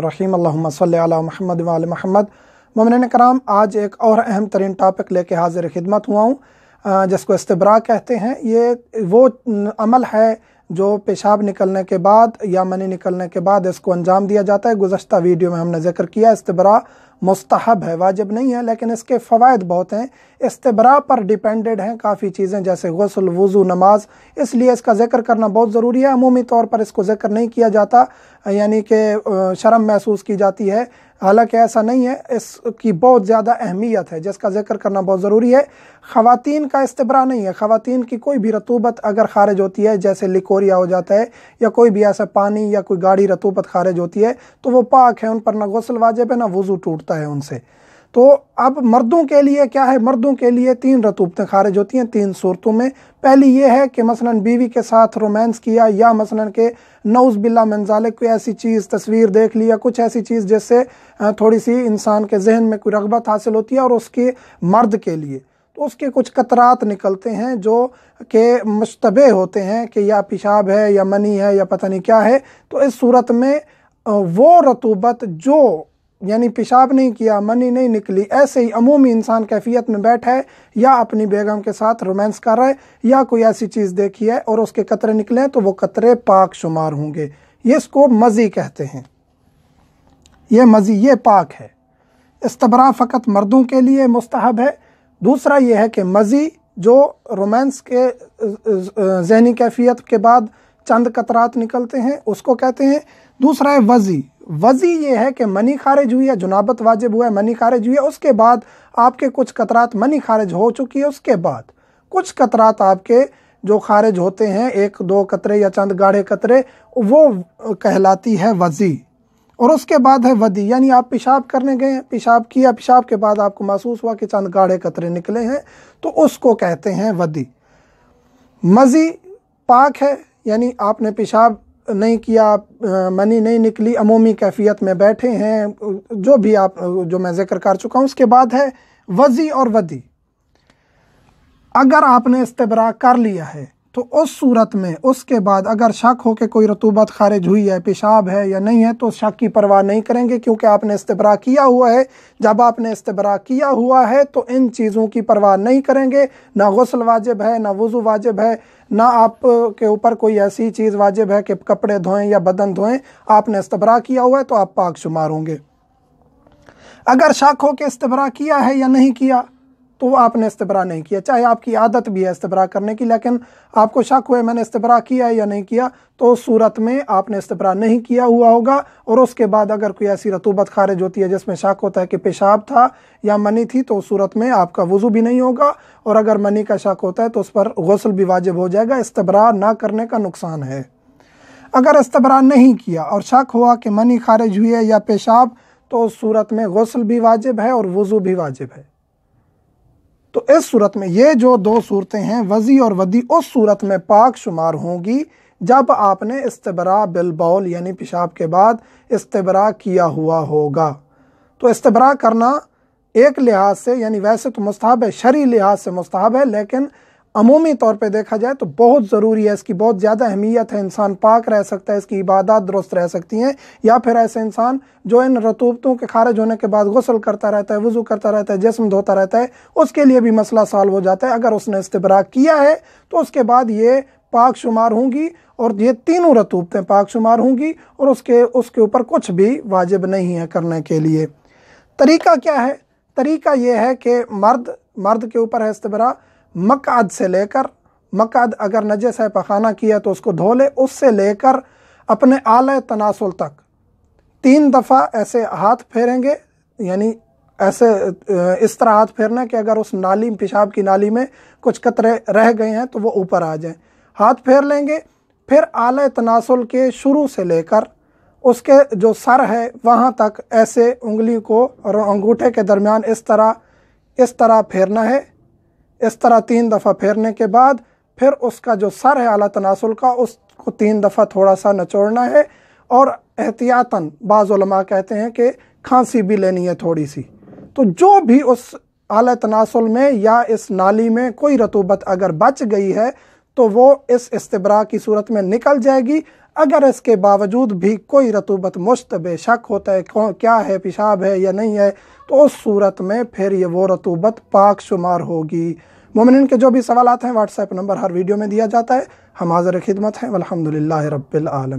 रहीम अल्लाम महमद वाल महमद ममिन कराम आज एक और अहम तरीन टॉपिक लेके हाजिर खिदमत हुआ हूँ जिसको इस्तबरा कहते हैं ये वो अमल है जो पेशाब निकलने के बाद या मनी निकलने के बाद इसको अंजाम दिया जाता है गुजशत वीडियो में हमने जिक्र किया इस्तबरा मुस्तहब है वाजिब नहीं है लेकिन इसके फ़वाद बहुत हैं इस्तबरा पर डिपेंडेड हैं काफ़ी चीज़ें जैसे गसल वज़ू नमाज इसलिए इसका जिक्र करना बहुत ज़रूरी है अमूमी तौर पर इसको जिक्र नहीं किया जाता यानी कि शर्म महसूस की जाती है हालांकि ऐसा नहीं है इसकी बहुत ज़्यादा अहमियत है जिसका जिक्र करना बहुत ज़रूरी है ख़वान का इस्तबरा नहीं है ख़वान की कोई भी रतूबत अगर खारिज होती है जैसे लिकोरिया हो जाता है या कोई भी ऐसा पानी या कोई गाड़ी रतूबत खारिज होती है तो वो पाक है उन पर ना गसल वाजिब है ना वज़ू टूटता है उनसे तो अब मर्दों के लिए क्या है मर्दों के लिए तीन रतूबतें खारिज होती हैं तीन सूरतों में पहली ये है कि मसलन बीवी के साथ रोमांस किया या मसलन के नौज बिल्ला मंजाले कोई ऐसी चीज़ तस्वीर देख लिया कुछ ऐसी चीज़ जिससे थोड़ी सी इंसान के जहन में कोई रगबत हासिल होती है और उसके मर्द के लिए तो उसके कुछ कतरात निकलते हैं जो के मुशतबे होते हैं कि या पेशाब है या मनी है या पता नहीं क्या है तो इस सूरत में वो रतूबत जो यानी पेशाब नहीं किया मनी नहीं निकली ऐसे ही अमूमी इंसान कैफियत में बैठा है या अपनी बेगम के साथ रोमांस कर रहा है या कोई ऐसी चीज़ देखी है और उसके कतरे निकले तो वो कतरे पाक शुमार होंगे ये इसको मज़ी कहते हैं ये मज़ी ये पाक है इस्तबरा फ़कत मर्दों के लिए मुस्तहब है दूसरा यह है कि मज़ी जो रोमांस के जहनी कैफियत के बाद चंद कतरात निकलते हैं उसको कहते हैं दूसरा है वज़ी वजी ये है कि मनी खारिज हुई है जुनाबत वाजिब हुआ है मनी खारिज हुई है उसके बाद आपके कुछ कतरात मनी खारिज हो चुकी है उसके बाद कुछ कतरात आपके जो खारिज होते हैं एक दो कतरे या चंद गाढ़े कतरे वो कहलाती है वजी और उसके बाद है वदी यानी आप पेशाब करने गए पेशाब किया पेशाब के बाद आपको महसूस हुआ कि चंद गाढ़े कतरे निकले हैं तो उसको कहते हैं वदी मज़ी पाक है यानी आपने पेशाब नहीं किया मनी नहीं निकली अमूमी कैफियत में बैठे हैं जो भी आप जो मैं जिक्र कर चुका हूँ उसके बाद है वजी और वदी अगर आपने इस्तबरा कर लिया है तो उस सूरत में उसके बाद अगर शक हो के कोई रतूबत खारिज हुई है पेशाब है या नहीं है तो शक की परवाह नहीं करेंगे क्योंकि आपने इस्तबरा किया हुआ है जब आपने इस्तबरा किया हुआ है तो इन चीज़ों की परवाह नहीं करेंगे ना गसल वाजिब है ना वज़ू वाजिब है ना आप के ऊपर कोई ऐसी चीज़ वाजिब है कि कपड़े धोएं या बदन धोएं आपने इस्तबरा किया हुआ है तो आप पाक शुमार होंगे अगर शक हो के इस्तबरा किया है या नहीं किया तो वो आपने इस्तबरा नहीं किया चाहे आपकी आदत भी है इस्तबरा करने की लेकिन आपको शक हुए मैंने इस्तबरा किया या नहीं किया तो उस सूरत में आपने इस्तबरा नहीं किया हुआ होगा और उसके बाद अगर कोई ऐसी रतूबत खारिज होती है जिसमें शक होता है कि पेशाब था या मनी थी तो उस सूरत में आपका वज़ू भी नहीं होगा और अगर मनी का शक होता है तो उस पर गसल भी वाजिब हो जाएगा इस्तबरा ना करने का नुकसान है अगर इस्तबरा नहीं किया और शक हुआ कि मनी खारिज हुई है या पेशाब तो उस सूरत में गसल भी वाजिब है और वज़ू भी वाजिब है तो इस सूरत में ये जो दो सूरतें हैं वजी और वदी उस सूरत में पाक शुमार होंगी जब आपने इस्तबरा बिलबौल यानी पेशाब के बाद इस्तबरा किया हुआ होगा तो इस्तबरा करना एक लिहाज से यानी वैसे तो मुस्ताहब है शरी लिहाज से मुस्ताब है लेकिन अमूमी तौर पे देखा जाए तो बहुत ज़रूरी है इसकी बहुत ज़्यादा अहमियत है इंसान पाक रह सकता है इसकी इबादत दुरुस्त रह सकती हैं या फिर ऐसे इंसान जो इन रतूबतों के खारिज होने के बाद गसल करता रहता है वज़ू करता रहता है जिसम धोता रहता है उसके लिए भी मसला सॉल्व हो जाता है अगर उसने इस्तबरा किया है तो उसके बाद ये पाक शुमार होंगी और ये तीनों रतूबतें पाक शुमार होंगी और उसके उसके ऊपर कुछ भी वाजिब नहीं है करने के लिए तरीका क्या है तरीका ये है कि मर्द मर्द के ऊपर है इस्तबरा मकाद से लेकर मकाद अगर नज से पखाना किया तो उसको धो ले उससे लेकर अपने आल तनासुल तक तीन दफ़ा ऐसे हाथ फेरेंगे यानी ऐसे इस तरह हाथ फेरना कि अगर उस नाली पेशाब की नाली में कुछ कतरे रह गए हैं तो वो ऊपर आ जाएं हाथ फेर लेंगे फिर आल तनासुल के शुरू से लेकर उसके जो सर है वहाँ तक ऐसे उंगली को और अंगूठे के दरमियान इस तरह इस तरह फेरना है इस तरह तीन दफ़ा फेरने के बाद फिर उसका जो सर है आला तनासुल का उसको तीन दफ़ा थोड़ा सा नचोड़ना है और एहतियातन बाज़ा कहते हैं कि खांसी भी लेनी है थोड़ी सी तो जो भी उस आला तनासुल में या इस नाली में कोई रतूबत अगर बच गई है तो वो इस इस्तबरा की सूरत में निकल जाएगी अगर इसके बावजूद भी कोई रतूबत मुश्तब शक होता है क्या है पेशाब है या नहीं है तो उस सूरत में फिर ये वो रतूबत पाक शुमार होगी मोमिन के जो भी सवाल हैं व्हाट्सएप नंबर हर वीडियो में दिया जाता है हम हाजिर खिदमत हैं अलहमदिल्ला रबालम